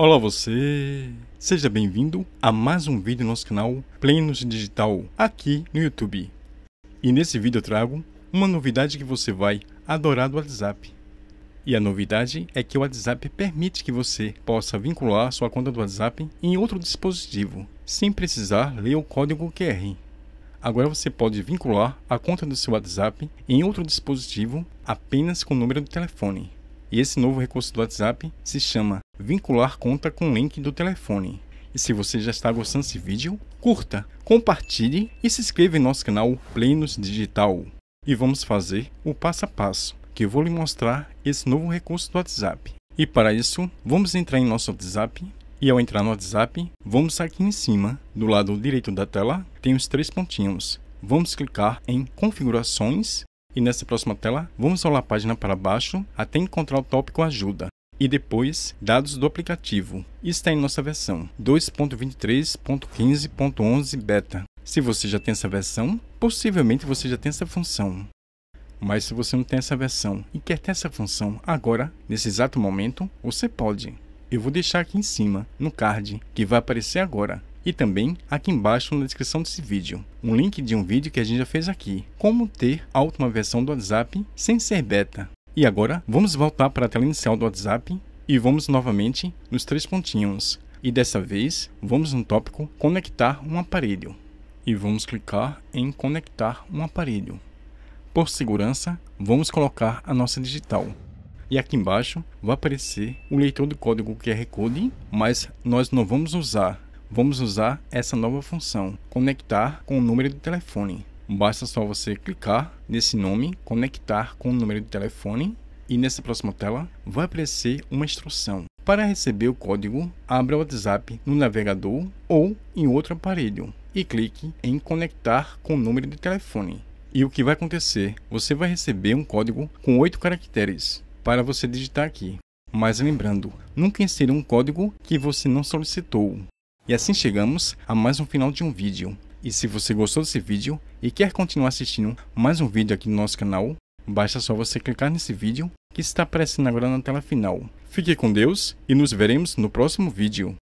Olá você! Seja bem-vindo a mais um vídeo no nosso canal Plenos Digital, aqui no YouTube. E nesse vídeo eu trago uma novidade que você vai adorar do WhatsApp. E a novidade é que o WhatsApp permite que você possa vincular sua conta do WhatsApp em outro dispositivo, sem precisar ler o código QR. Agora você pode vincular a conta do seu WhatsApp em outro dispositivo apenas com o número do telefone. E esse novo recurso do WhatsApp se chama vincular conta com o link do telefone. E se você já está gostando desse vídeo, curta, compartilhe e se inscreva em nosso canal Plenos Digital. E vamos fazer o passo a passo, que eu vou lhe mostrar esse novo recurso do WhatsApp. E para isso, vamos entrar em nosso WhatsApp e ao entrar no WhatsApp, vamos aqui em cima, do lado direito da tela, tem os três pontinhos. Vamos clicar em configurações e nessa próxima tela, vamos rolar a página para baixo até encontrar o tópico ajuda e depois dados do aplicativo. Está em nossa versão 2.23.15.11 beta. Se você já tem essa versão, possivelmente você já tem essa função. Mas se você não tem essa versão e quer ter essa função agora, nesse exato momento, você pode. Eu vou deixar aqui em cima, no card, que vai aparecer agora, e também aqui embaixo na descrição desse vídeo, um link de um vídeo que a gente já fez aqui, como ter a última versão do WhatsApp sem ser beta. E agora vamos voltar para a tela inicial do WhatsApp e vamos novamente nos três pontinhos. E dessa vez vamos no tópico conectar um aparelho. E vamos clicar em conectar um aparelho. Por segurança, vamos colocar a nossa digital. E aqui embaixo vai aparecer o leitor de código QR Code, mas nós não vamos usar. Vamos usar essa nova função, conectar com o número de telefone. Basta só você clicar nesse nome, conectar com o número de telefone e nessa próxima tela vai aparecer uma instrução. Para receber o código, abra o WhatsApp no navegador ou em outro aparelho e clique em conectar com o número de telefone. E o que vai acontecer? Você vai receber um código com 8 caracteres para você digitar aqui. Mas lembrando, nunca insira um código que você não solicitou. E assim chegamos a mais um final de um vídeo. E se você gostou desse vídeo e quer continuar assistindo mais um vídeo aqui no nosso canal, basta só você clicar nesse vídeo que está aparecendo agora na tela final. Fique com Deus e nos veremos no próximo vídeo.